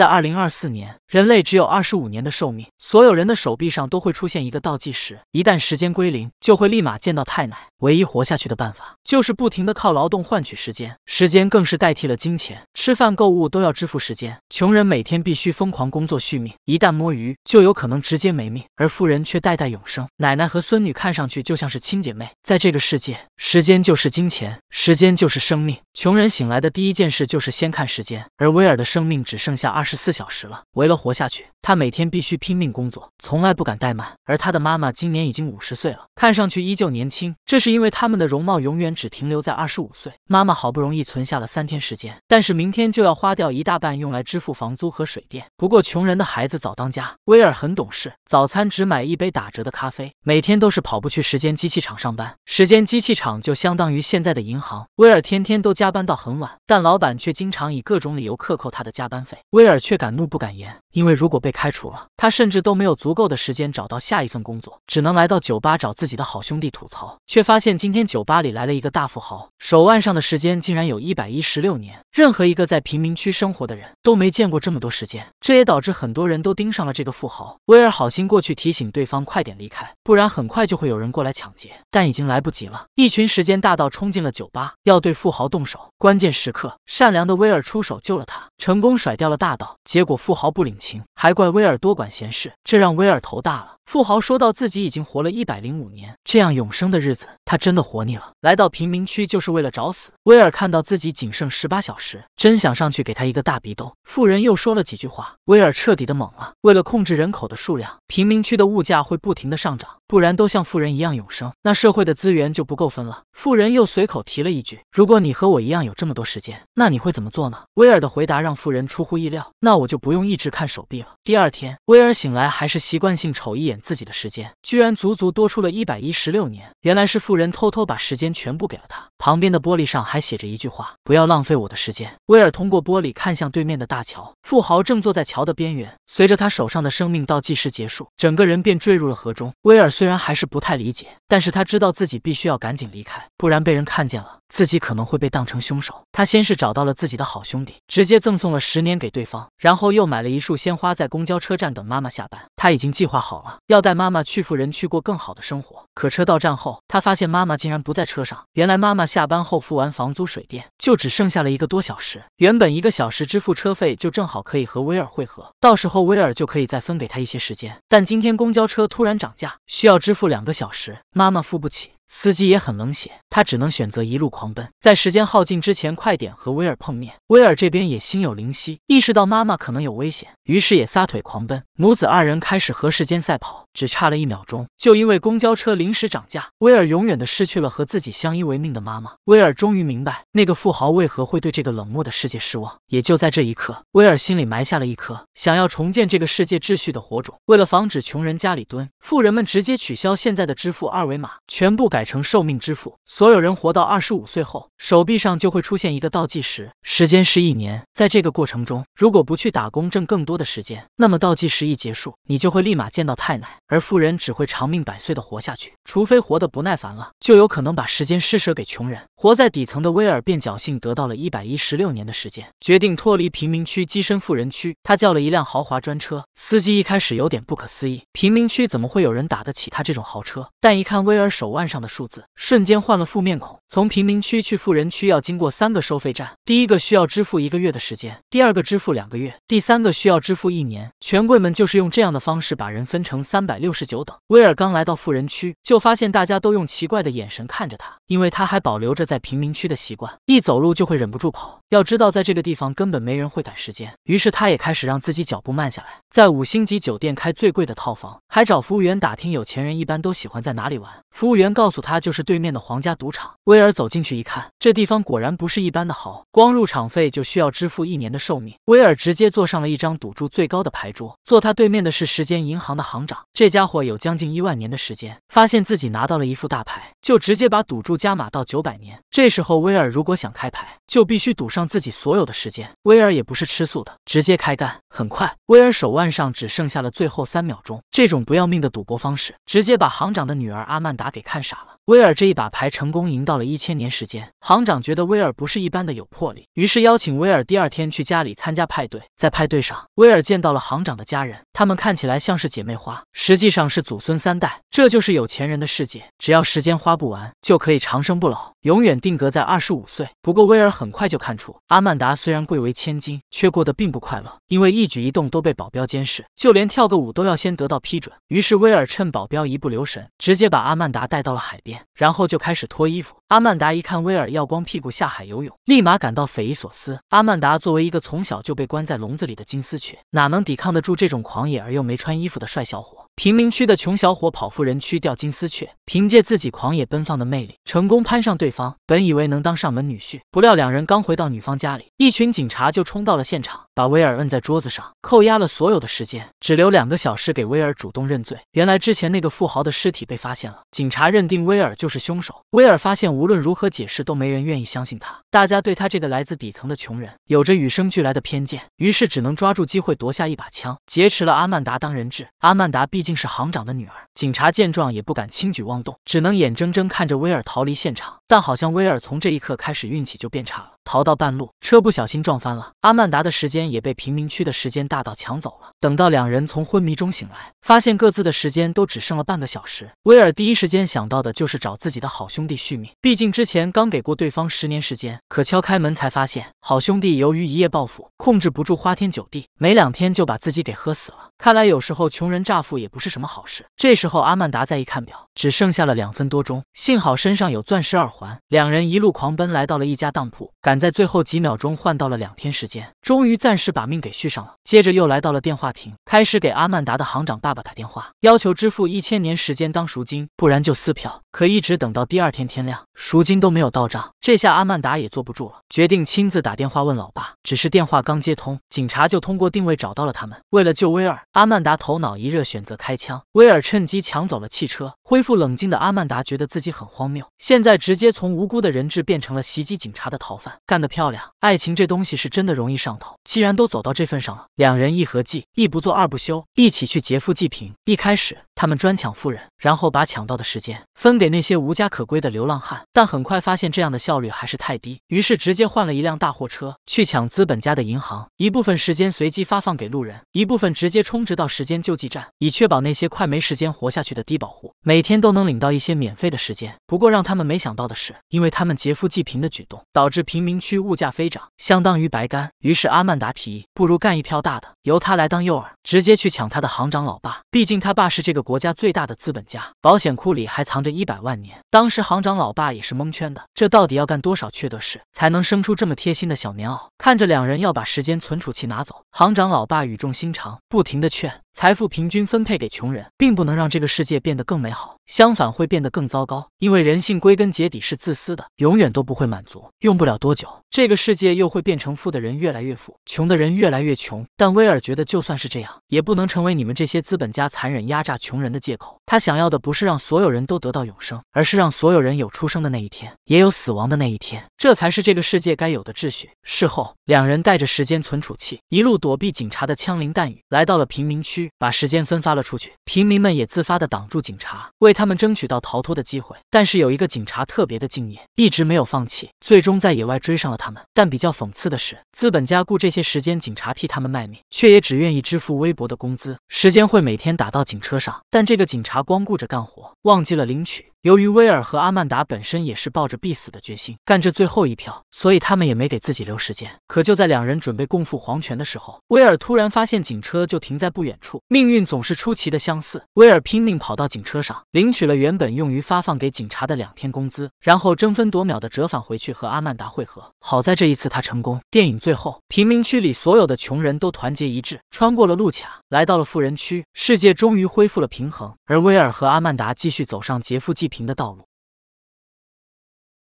在二零二四年，人类只有二十五年的寿命，所有人的手臂上都会出现一个倒计时，一旦时间归零，就会立马见到太奶。唯一活下去的办法，就是不停的靠劳动换取时间，时间更是代替了金钱，吃饭、购物都要支付时间。穷人每天必须疯狂工作续命，一旦摸鱼，就有可能直接没命；而富人却代代永生。奶奶和孙女看上去就像是亲姐妹。在这个世界，时间就是金钱，时间就是生命。穷人醒来的第一件事就是先看时间，而威尔的生命只剩下二十。十四小时了，为了活下去，他每天必须拼命工作，从来不敢怠慢。而他的妈妈今年已经五十岁了，看上去依旧年轻，这是因为他们的容貌永远只停留在二十五岁。妈妈好不容易存下了三天时间，但是明天就要花掉一大半用来支付房租和水电。不过穷人的孩子早当家，威尔很懂事，早餐只买一杯打折的咖啡，每天都是跑步去时间机器厂上班。时间机器厂就相当于现在的银行，威尔天天都加班到很晚，但老板却经常以各种理由克扣他的加班费。威尔。却敢怒不敢言，因为如果被开除了，他甚至都没有足够的时间找到下一份工作，只能来到酒吧找自己的好兄弟吐槽，却发现今天酒吧里来了一个大富豪，手腕上的时间竟然有一百一十六年。任何一个在贫民区生活的人都没见过这么多时间，这也导致很多人都盯上了这个富豪。威尔好心过去提醒对方快点离开，不然很快就会有人过来抢劫。但已经来不及了，一群时间大盗冲进了酒吧，要对富豪动手。关键时刻，善良的威尔出手救了他，成功甩掉了大盗。结果富豪不领情，还怪威尔多管闲事，这让威尔头大了。富豪说到：“自己已经活了一百零五年，这样永生的日子，他真的活腻了。来到贫民区就是为了找死。”威尔看到自己仅剩十八小时，真想上去给他一个大鼻兜。富人又说了几句话，威尔彻底的懵了。为了控制人口的数量，贫民区的物价会不停的上涨。不然都像富人一样永生，那社会的资源就不够分了。富人又随口提了一句：“如果你和我一样有这么多时间，那你会怎么做呢？”威尔的回答让富人出乎意料：“那我就不用一直看手臂了。”第二天，威尔醒来还是习惯性瞅一眼自己的时间，居然足足多出了一百一十六年。原来是富人偷偷把时间全部给了他。旁边的玻璃上还写着一句话：“不要浪费我的时间。”威尔通过玻璃看向对面的大桥，富豪正坐在桥的边缘，随着他手上的生命倒计时结束，整个人便坠入了河中。威尔。虽然还是不太理解，但是他知道自己必须要赶紧离开，不然被人看见了，自己可能会被当成凶手。他先是找到了自己的好兄弟，直接赠送了十年给对方，然后又买了一束鲜花，在公交车站等妈妈下班。他已经计划好了，要带妈妈去富人区过更好的生活。可车到站后，他发现妈妈竟然不在车上。原来妈妈下班后付完房租水电，就只剩下了一个多小时。原本一个小时支付车费就正好可以和威尔汇合，到时候威尔就可以再分给他一些时间。但今天公交车突然涨价，需要。要支付两个小时，妈妈付不起。司机也很冷血，他只能选择一路狂奔，在时间耗尽之前，快点和威尔碰面。威尔这边也心有灵犀，意识到妈妈可能有危险，于是也撒腿狂奔。母子二人开始和时间赛跑，只差了一秒钟，就因为公交车临时涨价，威尔永远的失去了和自己相依为命的妈妈。威尔终于明白，那个富豪为何会对这个冷漠的世界失望。也就在这一刻，威尔心里埋下了一颗想要重建这个世界秩序的火种。为了防止穷人家里蹲，富人们直接取消现在的支付二维码，全部改。改成寿命之父。所有人活到二十五岁后，手臂上就会出现一个倒计时，时间是一年。在这个过程中，如果不去打工挣更多的时间，那么倒计时一结束，你就会立马见到太奶。而富人只会长命百岁的活下去，除非活得不耐烦了，就有可能把时间施舍给穷人。活在底层的威尔便侥幸得到了一百一十六年的时间，决定脱离贫民区，跻身富人区。他叫了一辆豪华专车，司机一开始有点不可思议，贫民区怎么会有人打得起他这种豪车？但一看威尔手腕上的。数字瞬间换了副面孔。从贫民区去富人区要经过三个收费站，第一个需要支付一个月的时间，第二个支付两个月，第三个需要支付一年。权贵们就是用这样的方式把人分成三百六十九等。威尔刚来到富人区，就发现大家都用奇怪的眼神看着他，因为他还保留着在贫民区的习惯，一走路就会忍不住跑。要知道，在这个地方根本没人会赶时间，于是他也开始让自己脚步慢下来，在五星级酒店开最贵的套房，还找服务员打听有钱人一般都喜欢在哪里玩。服务员告诉。他就是对面的皇家赌场。威尔走进去一看，这地方果然不是一般的豪，光入场费就需要支付一年的寿命。威尔直接坐上了一张赌注最高的牌桌，坐他对面的是时间银行的行长，这家伙有将近一万年的时间，发现自己拿到了一副大牌，就直接把赌注加码到九百年。这时候威尔如果想开牌，就必须赌上自己所有的时间。威尔也不是吃素的，直接开干。很快，威尔手腕上只剩下了最后三秒钟。这种不要命的赌博方式，直接把行长的女儿阿曼达给看傻了。了。威尔这一把牌成功赢到了一千年时间。行长觉得威尔不是一般的有魄力，于是邀请威尔第二天去家里参加派对。在派对上，威尔见到了行长的家人，他们看起来像是姐妹花，实际上是祖孙三代。这就是有钱人的世界，只要时间花不完，就可以长生不老，永远定格在二十五岁。不过威尔很快就看出，阿曼达虽然贵为千金，却过得并不快乐，因为一举一动都被保镖监视，就连跳个舞都要先得到批准。于是威尔趁保镖一不留神，直接把阿曼达带到了海边。然后就开始脱衣服。阿曼达一看威尔要光屁股下海游泳，立马感到匪夷所思。阿曼达作为一个从小就被关在笼子里的金丝雀，哪能抵抗得住这种狂野而又没穿衣服的帅小伙？贫民区的穷小伙跑富人区钓金丝雀，凭借自己狂野奔放的魅力，成功攀上对方。本以为能当上门女婿，不料两人刚回到女方家里，一群警察就冲到了现场，把威尔摁在桌子上，扣押了所有的时间，只留两个小时给威尔主动认罪。原来之前那个富豪的尸体被发现了，警察认定威尔就是凶手。威尔发现。无论如何解释，都没人愿意相信他。大家对他这个来自底层的穷人有着与生俱来的偏见，于是只能抓住机会夺下一把枪，劫持了阿曼达当人质。阿曼达毕竟是行长的女儿，警察见状也不敢轻举妄动，只能眼睁睁看着威尔逃离现场。但好像威尔从这一刻开始运气就变差了。逃到半路，车不小心撞翻了，阿曼达的时间也被贫民区的时间大盗抢走了。等到两人从昏迷中醒来，发现各自的时间都只剩了半个小时。威尔第一时间想到的就是找自己的好兄弟续命，毕竟之前刚给过对方十年时间。可敲开门才发现，好兄弟由于一夜暴富，控制不住花天酒地，没两天就把自己给喝死了。看来有时候穷人乍富也不是什么好事。这时候阿曼达再一看表，只剩下了两分多钟。幸好身上有钻石耳环，两人一路狂奔来到了一家当铺。赶在最后几秒钟换到了两天时间，终于暂时把命给续上了。接着又来到了电话亭，开始给阿曼达的行长爸爸打电话，要求支付一千年时间当赎金，不然就撕票。可一直等到第二天天亮，赎金都没有到账。这下阿曼达也坐不住了，决定亲自打电话问老爸。只是电话刚接通，警察就通过定位找到了他们。为了救威尔，阿曼达头脑一热，选择开枪。威尔趁机抢走了汽车。恢复冷静的阿曼达觉得自己很荒谬，现在直接从无辜的人质变成了袭击警察的逃犯。干得漂亮！爱情这东西是真的容易上头。既然都走到这份上了，两人一合计，一不做二不休，一起去劫富济贫。一开始他们专抢富人，然后把抢到的时间分。给那些无家可归的流浪汉，但很快发现这样的效率还是太低，于是直接换了一辆大货车去抢资本家的银行，一部分时间随机发放给路人，一部分直接充值到时间救济站，以确保那些快没时间活下去的低保户每天都能领到一些免费的时间。不过让他们没想到的是，因为他们劫富济贫的举动，导致贫民区物价飞涨，相当于白干。于是阿曼达提议，不如干一票大的，由他来当诱饵，直接去抢他的行长老爸，毕竟他爸是这个国家最大的资本家，保险库里还藏着一。百万年，当时行长老爸也是蒙圈的，这到底要干多少缺德事才能生出这么贴心的小棉袄？看着两人要把时间存储器拿走，行长老爸语重心长，不停的劝。财富平均分配给穷人，并不能让这个世界变得更美好，相反会变得更糟糕。因为人性归根结底是自私的，永远都不会满足。用不了多久，这个世界又会变成富的人越来越富，穷的人越来越穷。但威尔觉得，就算是这样，也不能成为你们这些资本家残忍压榨穷人的借口。他想要的不是让所有人都得到永生，而是让所有人有出生的那一天，也有死亡的那一天，这才是这个世界该有的秩序。事后。两人带着时间存储器，一路躲避警察的枪林弹雨，来到了贫民区，把时间分发了出去。平民们也自发的挡住警察，为他们争取到逃脱的机会。但是有一个警察特别的敬业，一直没有放弃，最终在野外追上了他们。但比较讽刺的是，资本家雇这些时间警察替他们卖命，却也只愿意支付微薄的工资。时间会每天打到警车上，但这个警察光顾着干活，忘记了领取。由于威尔和阿曼达本身也是抱着必死的决心干这最后一票，所以他们也没给自己留时间。可就在两人准备共赴黄泉的时候，威尔突然发现警车就停在不远处。命运总是出奇的相似，威尔拼命跑到警车上，领取了原本用于发放给警察的两天工资，然后争分夺秒的折返回去和阿曼达汇合。好在这一次他成功。电影最后，贫民区里所有的穷人都团结一致，穿过了路卡，来到了富人区，世界终于恢复了平衡。而威尔和阿曼达继续走上劫富济。平的道路。